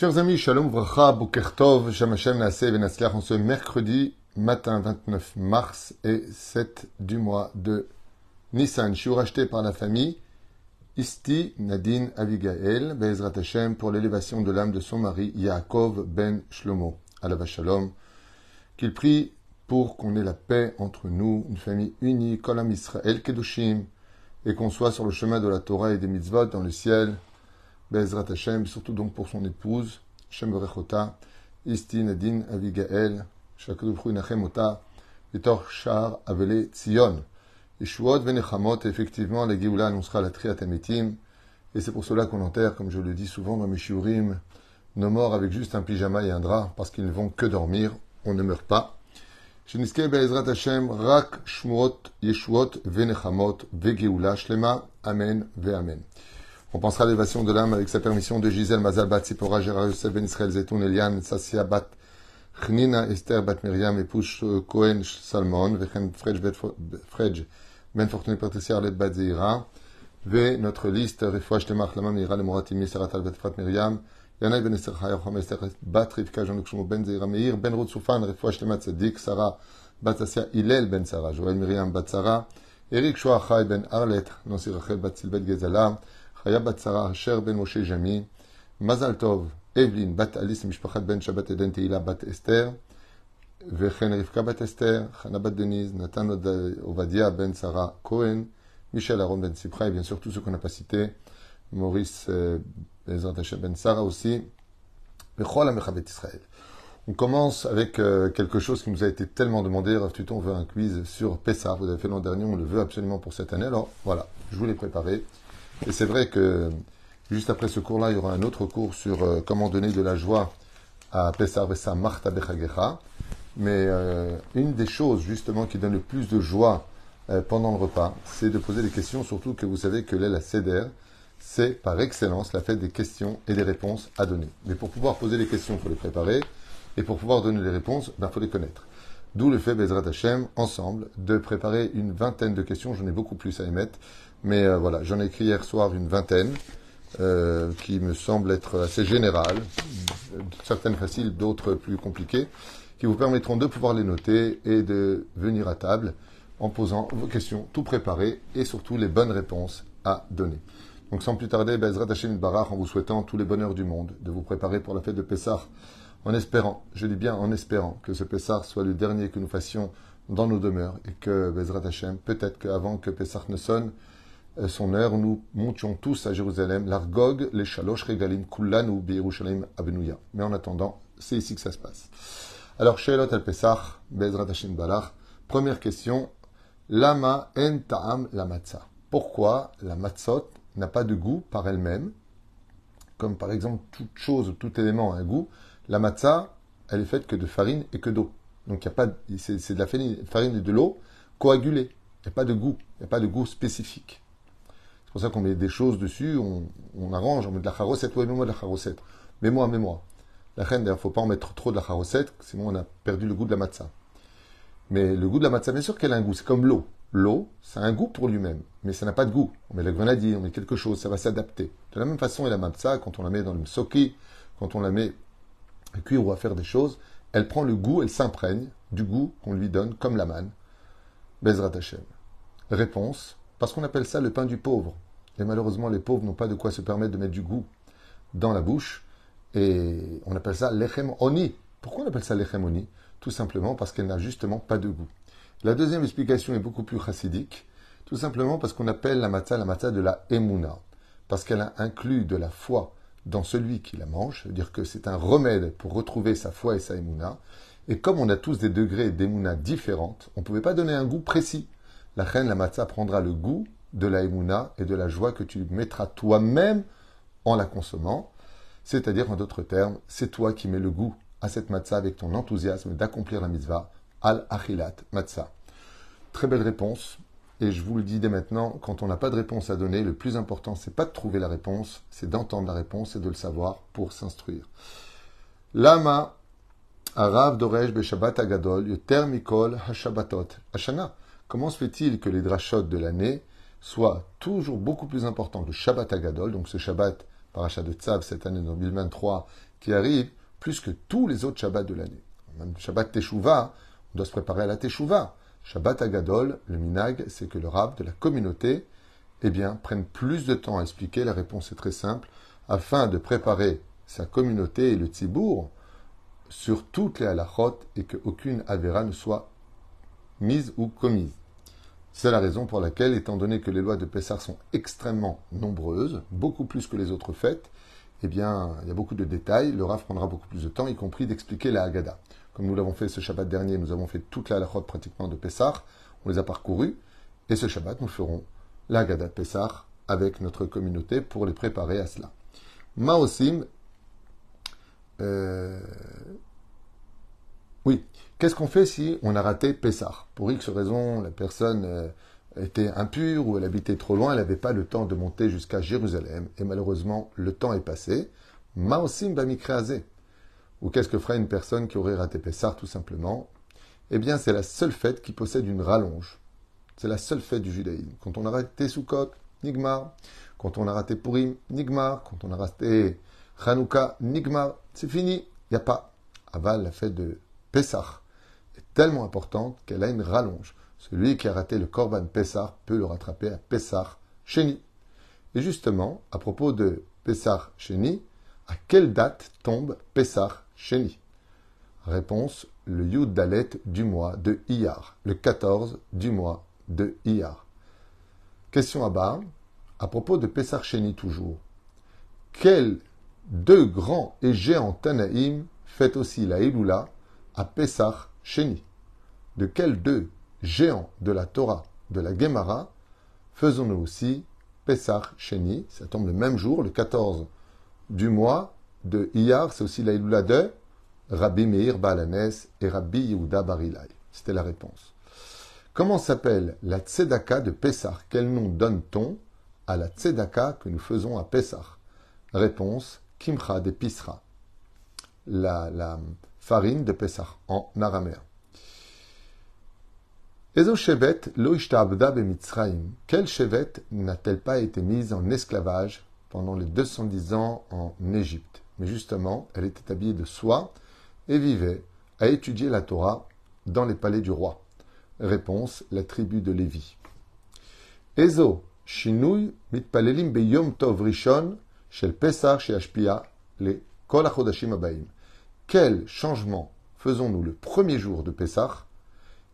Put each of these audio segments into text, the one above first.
Chers amis, Shalom Vracha, Bokertov, Shem Naase, Naaseh, ben en ce mercredi matin 29 mars et 7 du mois de Nissan. Je suis racheté par la famille Isti Nadine Avigael, Bezrat Hashem, pour l'élévation de l'âme de son mari Yaakov Ben Shlomo, Alava Shalom, qu'il prie pour qu'on ait la paix entre nous, une famille unie, Kolam Israël Kedushim, et qu'on soit sur le chemin de la Torah et des mitzvot dans le ciel. Bezrat Hashem, surtout donc pour son épouse, Shem Istin Adin Avigael, Shakadouchou Nachemota, Vitor Shar Avele Tzion. yeshuot Venechamot, effectivement, la Géoula annoncera la Métim, « et c'est pour cela qu'on enterre, comme je le dis souvent dans mes nos morts avec juste un pyjama et un drap, parce qu'ils ne vont que dormir, on ne meurt pas. שנזכה Be'ezrat Hashem, rak shmuot yeshuot Géoula shlema, Amen ve Amen. » On pensera à l'évasion de l'âme avec sa permission de Gisèle Mazal Bat Sipora, Gérard ben Israël Zetoun Eliane, Sassia Bat Chnina Esther Bat Miriam, Epouche euh, Cohen Salmon, Vechen Fredj Ben Fortuné Patricia Arlette Bat Et Notre liste, Refouach Temach Lamam, Miral, Le Moratimi, Bat Frat Miriam, Yanai Ben Esther Chayor Esther Bat Rivka Jean Luxemo Ben Zeira Meir, Ben Rout Soufan, Refouach tema Sedik, Sarah Bat Sassia Ben Sarah, Joël Miriam Bat Sarah, Eric Ben Arlet Non Bat Gezalam, Chaya Batsara, Cher Ben Moshe Jami, Mazal Tov, Evelyn, Bat Alice, Mishpachat Ben Shabbat Eden Teila, Bat Esther, וכן רבקה בת Bat Esther, בת denise Nathan Ovadia, Ben-Sara Cohen, Michel אהרון ben שמחה, et bien sûr tout ce qu'on a pas cité, Maurice euh, ben השם Ben-Sara aussi, Mecha המחבת israël On commence avec euh, quelque chose qui nous a été tellement demandé. Rav veut un quiz sur Pessah. Vous avez fait l'an dernier, on le veut absolument pour cette année. Alors voilà, je vous l'ai préparé. Et c'est vrai que juste après ce cours-là, il y aura un autre cours sur euh, comment donner de la joie à Pesar Vessa Marta Bechagecha. Mais euh, une des choses justement qui donne le plus de joie euh, pendant le repas, c'est de poser des questions, surtout que vous savez que la Seder, c'est par excellence la fête des questions et des réponses à donner. Mais pour pouvoir poser les questions, il faut les préparer, et pour pouvoir donner les réponses, ben, il faut les connaître. D'où le fait, Bezrat Hashem, ensemble, de préparer une vingtaine de questions, j'en ai beaucoup plus à émettre, mais euh, voilà, j'en ai écrit hier soir une vingtaine, euh, qui me semble être assez générales, certaines faciles, d'autres plus compliquées, qui vous permettront de pouvoir les noter et de venir à table en posant vos questions, tout préparé et surtout les bonnes réponses à donner. Donc sans plus tarder, Bezrat Hachem Barach en vous souhaitant tous les bonheurs du monde, de vous préparer pour la fête de Pessah, en espérant, je dis bien en espérant, que ce Pessah soit le dernier que nous fassions dans nos demeures et que Bezrat Hachem, peut-être qu'avant que Pessah ne sonne, euh, son heure, nous montions tous à Jérusalem, l'argog, les chaloches, regalim, ou Yerushalim, abenouya. Mais en attendant, c'est ici que ça se passe. Alors, Shelot al Pesach, Bezrat Hashim première question, lama en la matzah. Pourquoi la matzot n'a pas de goût par elle-même Comme par exemple toute chose, tout élément a un goût, la matzah, elle est faite que de farine et que d'eau. Donc, il a pas, c'est de la farine et de l'eau coagulée. Il n'y a pas de goût, il n'y a pas de goût spécifique. C'est pour ça qu'on met des choses dessus, on, arrange, on met de la charosette, ouais, mets-moi de la charosette. Mets-moi, mets-moi. La reine, d'ailleurs, faut pas en mettre trop de la charosette, sinon on a perdu le goût de la matzah. Mais le goût de la matzah, bien sûr qu'elle a un goût, c'est comme l'eau. L'eau, ça a un goût pour lui-même, mais ça n'a pas de goût. On met la grenadine, on met quelque chose, ça va s'adapter. De la même façon, et la matzah, quand on la met dans le msoki, quand on la met à cuire ou à faire des choses, elle prend le goût, elle s'imprègne du goût qu'on lui donne, comme la manne. Bezrat Réponse parce qu'on appelle ça le pain du pauvre. Et malheureusement, les pauvres n'ont pas de quoi se permettre de mettre du goût dans la bouche. Et on appelle ça l'echem oni. Pourquoi on appelle ça l'echem Tout simplement parce qu'elle n'a justement pas de goût. La deuxième explication est beaucoup plus chassidique. Tout simplement parce qu'on appelle la matzah la matzah de la emuna. Parce qu'elle a inclus de la foi dans celui qui la mange. C'est-à-dire que c'est un remède pour retrouver sa foi et sa emuna. Et comme on a tous des degrés d'emuna différentes, on ne pouvait pas donner un goût précis. La reine, la matzah prendra le goût de la émouna et de la joie que tu mettras toi-même en la consommant. C'est-à-dire, en d'autres termes, c'est toi qui mets le goût à cette matzah avec ton enthousiasme d'accomplir la mitzvah al-achilat matzah. Très belle réponse. Et je vous le dis dès maintenant, quand on n'a pas de réponse à donner, le plus important, c'est pas de trouver la réponse, c'est d'entendre la réponse et de le savoir pour s'instruire. Lama, Arav be Beshabbat Agadol, Yoter Mikol Hashabbatot, Hashana. Comment se fait-il que les drachotes de l'année soient toujours beaucoup plus importants que Shabbat Agadol, donc ce Shabbat parachat de Tzav cette année 2023 qui arrive, plus que tous les autres Shabbats de l'année Même Shabbat Teshuvah, on doit se préparer à la Teshuvah. Shabbat Agadol, le minag, c'est que le rab de la communauté, eh bien, prenne plus de temps à expliquer. La réponse est très simple. Afin de préparer sa communauté et le tzibour sur toutes les halachot et qu'aucune avéra ne soit mise ou commise. C'est la raison pour laquelle, étant donné que les lois de Pessar sont extrêmement nombreuses, beaucoup plus que les autres fêtes, eh bien, il y a beaucoup de détails. Le RAF prendra beaucoup plus de temps, y compris d'expliquer la Haggadah. Comme nous l'avons fait ce Shabbat dernier, nous avons fait toute la robe pratiquement de Pessar. On les a parcourus. Et ce Shabbat, nous ferons la Haggadah de Pessar avec notre communauté pour les préparer à cela. Maosim, euh, oui. Qu'est-ce qu'on fait si on a raté Pessah Pour X raison, la personne euh, était impure ou elle habitait trop loin, elle n'avait pas le temps de monter jusqu'à Jérusalem et malheureusement le temps est passé. Maosim Bamikreazé. Ou qu'est-ce que ferait une personne qui aurait raté Pessah tout simplement Eh bien, c'est la seule fête qui possède une rallonge. C'est la seule fête du judaïsme. Quand on a raté Sukkot, Nigmar. Quand on a raté Purim, Nigmar. Quand on a raté Hanouka, Nigmar. C'est fini. Il n'y a pas. Aval, la fête de Pessah est tellement importante qu'elle a une rallonge. Celui qui a raté le Corban Pessah peut le rattraper à Pessah Cheni. Et justement, à propos de Pessah Cheni, à quelle date tombe Pessah Cheni Réponse le Yud Dalet du mois de Iyar, le 14 du mois de Iyar. Question à bas à propos de Pessah Cheni toujours. Quels deux grands et géants Tanaïm fait aussi la Iloula à Pessah Sheni, De quels deux géants de la Torah, de la Gemara, faisons-nous aussi Pessah Sheni Ça tombe le même jour, le 14 du mois de Iyar, c'est aussi l'Aïloula de Rabbi Meir Balanes et Rabbi Yehuda Barilai. C'était la réponse. Comment s'appelle la Tzedaka de Pessah Quel nom donne-t-on à la Tzedaka que nous faisons à Pessah Réponse Kimcha de Pisra. La, la, farine de Pessah en araméen. Ezo Shevet lo Mitzraim. Quelle Shevet n'a-t-elle pas été mise en esclavage pendant les 210 ans en Égypte Mais justement, elle était habillée de soie et vivait à étudier la Torah dans les palais du roi. Réponse la tribu de Lévi. Ezo Shinui mitpalelim beyom tov rishon shel Pesach shehashpia le kolachodashim abayim » quel changement faisons-nous le premier jour de Pessah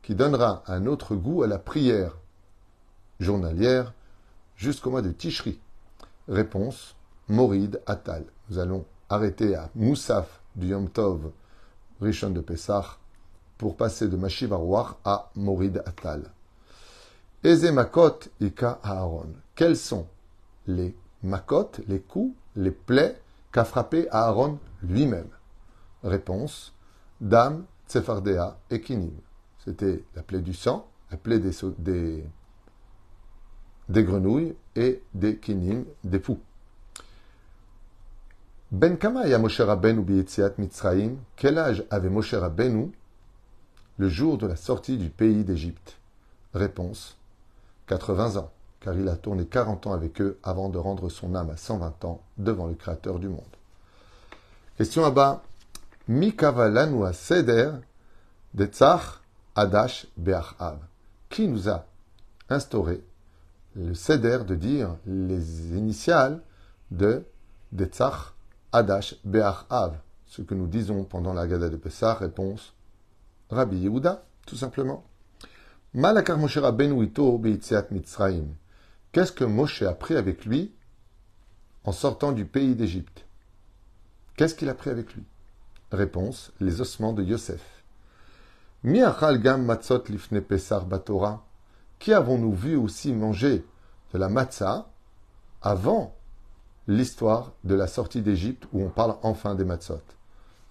qui donnera un autre goût à la prière journalière jusqu'au mois de Tishri Réponse Moride Atal. Nous allons arrêter à Moussaf du Yom Tov, Rishon de Pessah, pour passer de Mashivarouach à Morid Atal. Eze Makot Ika Aaron. Quels sont les Makot, les coups, les plaies qu'a frappé Aaron lui-même Réponse Dam, Tsephardéa et Kinim. C'était la plaie du sang, la plaie des, des, grenouilles et des Kinim, des poux. Ben Kama et Moshe Rabbeinu Mitzraim, quel âge avait Moshe Benou le jour de la sortie du pays d'Égypte Réponse 80 ans, car il a tourné 40 ans avec eux avant de rendre son âme à 120 ans devant le Créateur du monde. Question à bas. Seder de Adash Beachav. Qui nous a instauré le Seder de dire les initiales de Detzach Adash Beachav. Ce que nous disons pendant la Gada de Pessah, réponse Rabbi Yehuda, tout simplement. Malakar Moshe Beitziat Mitzraim. Qu'est-ce que Moshe a pris avec lui en sortant du pays d'Égypte Qu'est-ce qu'il a pris avec lui Réponse les ossements de Yosef. Miachalgam matzot lifne pesar batora. Qui avons-nous vu aussi manger de la matzah avant l'histoire de la sortie d'Égypte où on parle enfin des matzot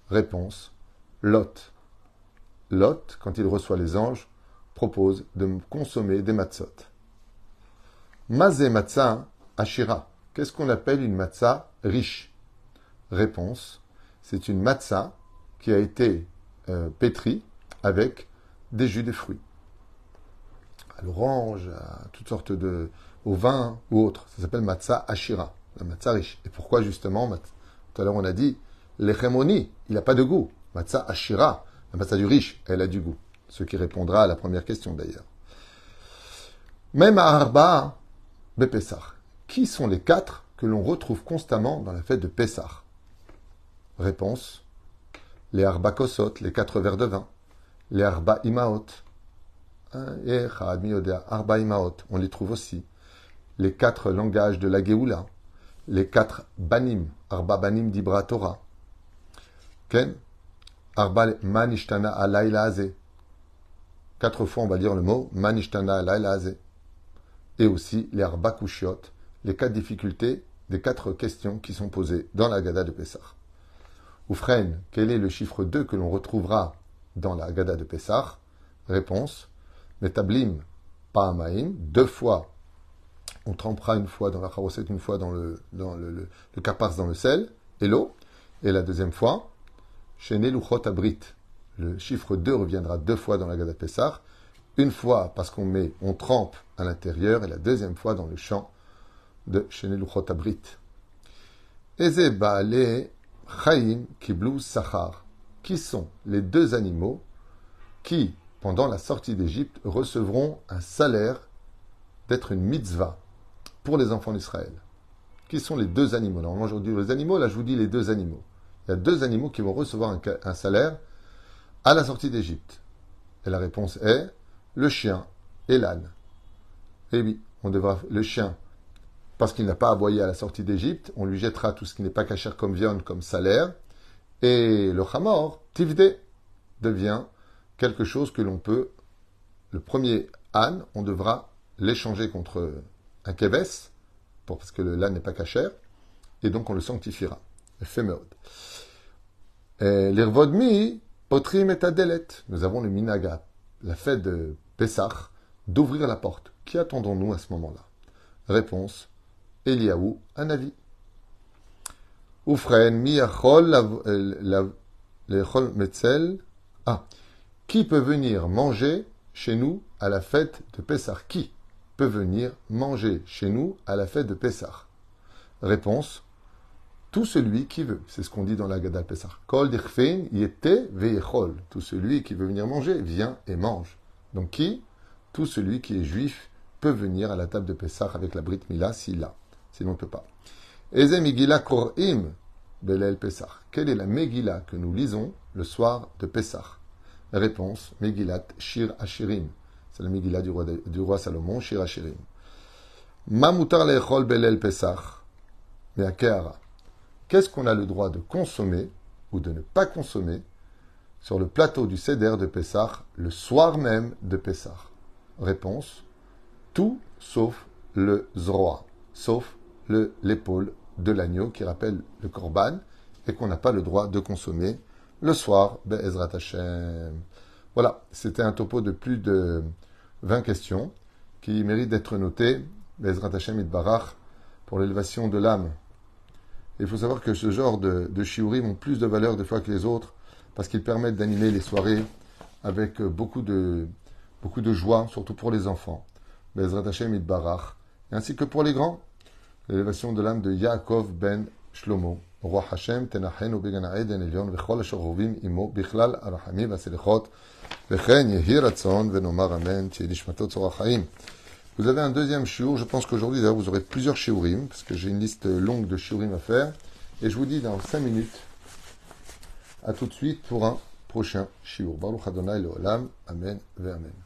Réponse Lot. Lot, quand il reçoit les anges, propose de consommer des matzot. Mazé matzah ashira. Qu'est-ce qu'on appelle une matzah riche Réponse c'est une matza qui a été euh, pétrie avec des jus de fruits. À l'orange, à toutes sortes de. au vin ou autre. Ça s'appelle matza ashira, la matza riche. Et pourquoi justement Tout à l'heure, on a dit l'echemoni, il n'a pas de goût. Matza ashira, la matza du riche, elle a du goût. Ce qui répondra à la première question d'ailleurs. Même à Arba, Bepessar. Qui sont les quatre que l'on retrouve constamment dans la fête de Pessah Réponse Les arba kosot, les quatre verres de vin. Les eh, Arba imaot, on les trouve aussi. Les quatre langages de la Géoula. Les quatre banim, arba banim d'Ibra Torah. Ken Arba manishtana alayla Quatre fois, on va dire le mot manishtana alayla Et aussi les arba kushiot, les quatre difficultés des quatre questions qui sont posées dans la Gada de Pessah. Oufren, quel est le chiffre 2 que l'on retrouvera dans la Gada de Pessah Réponse Metablim Paamaim, deux fois. On trempera une fois dans la charoset, une fois dans le, dans le, le, dans le sel et l'eau. Et la deuxième fois, Luchot abrite Le chiffre 2 reviendra deux fois dans la Gada de Pessah. Une fois parce qu'on met, on trempe à l'intérieur et la deuxième fois dans le champ de Sheneluchot Abrit. Chaim Kiblou Sachar, qui sont les deux animaux qui, pendant la sortie d'Égypte, recevront un salaire d'être une mitzvah pour les enfants d'Israël. Qui sont les deux animaux alors aujourd'hui les animaux, là je vous dis les deux animaux. Il y a deux animaux qui vont recevoir un, salaire à la sortie d'Égypte. Et la réponse est le chien et l'âne. Eh oui, on devra, le chien parce qu'il n'a pas avoyé à la sortie d'Égypte, on lui jettera tout ce qui n'est pas cachère comme viande, comme salaire, et le khamor tivde devient quelque chose que l'on peut, le premier âne, on devra l'échanger contre un kébès, parce que l'âne n'est pas cachère, et donc on le sanctifiera. Et L'Irvodmi, Potrim et Nous avons le Minaga, la fête de Pessah, d'ouvrir la porte. Qui attendons-nous à ce moment-là Réponse Eliaou, un avis. Oufren, Metzel. Ah, qui peut venir manger chez nous à la fête de Pessah Qui peut venir manger chez nous à la fête de Pessah Réponse tout celui qui veut. C'est ce qu'on dit dans la Gada Pessah. Kol dirfein yete veichol. Tout celui qui veut venir manger vient et mange. Donc qui Tout celui qui est juif peut venir à la table de Pessah avec la brite Mila s'il l'a sinon on peut pas. Eze Megillah Kor'im el Pesach. Quelle est la Megillah que nous lisons le soir de Pessah Réponse Megillat Shir Ashirim. C'est la Megillah du roi, Salomon, Shir Ashirim. Mamutar Lechol el Pessah. Mais à Qu'est-ce qu'on a le droit de consommer ou de ne pas consommer sur le plateau du Seder de Pessah le soir même de Pessah Réponse Tout sauf le Zroa, sauf l'épaule de l'agneau qui rappelle le corban et qu'on n'a pas le droit de consommer le soir. Voilà, c'était un topo de plus de 20 questions qui méritent d'être notées. Ratachem Hashem Barach pour l'élévation de l'âme. Il faut savoir que ce genre de, de ont plus de valeur des fois que les autres parce qu'ils permettent d'animer les soirées avec beaucoup de, beaucoup de joie, surtout pour les enfants. Bezrat Hashem Barach, ainsi que pour les grands l'élévation de l'âme de Yaakov ben Shlomo. רוח השם תנחנו Began Eden עליון וכל אשר Imo, עמו בכלל הרחמים והסליחות וכן יהי רצון ונאמר אמן תהיה נשמתו צור החיים. Vous avez un deuxième chiour, je pense qu'aujourd'hui d'ailleurs vous aurez plusieurs chiourim, parce que j'ai une liste longue de chiourim à faire, et je vous dis dans 5 minutes, à tout de suite pour un prochain chiour. Baruch Adonai Olam, Amen, Ve Amen.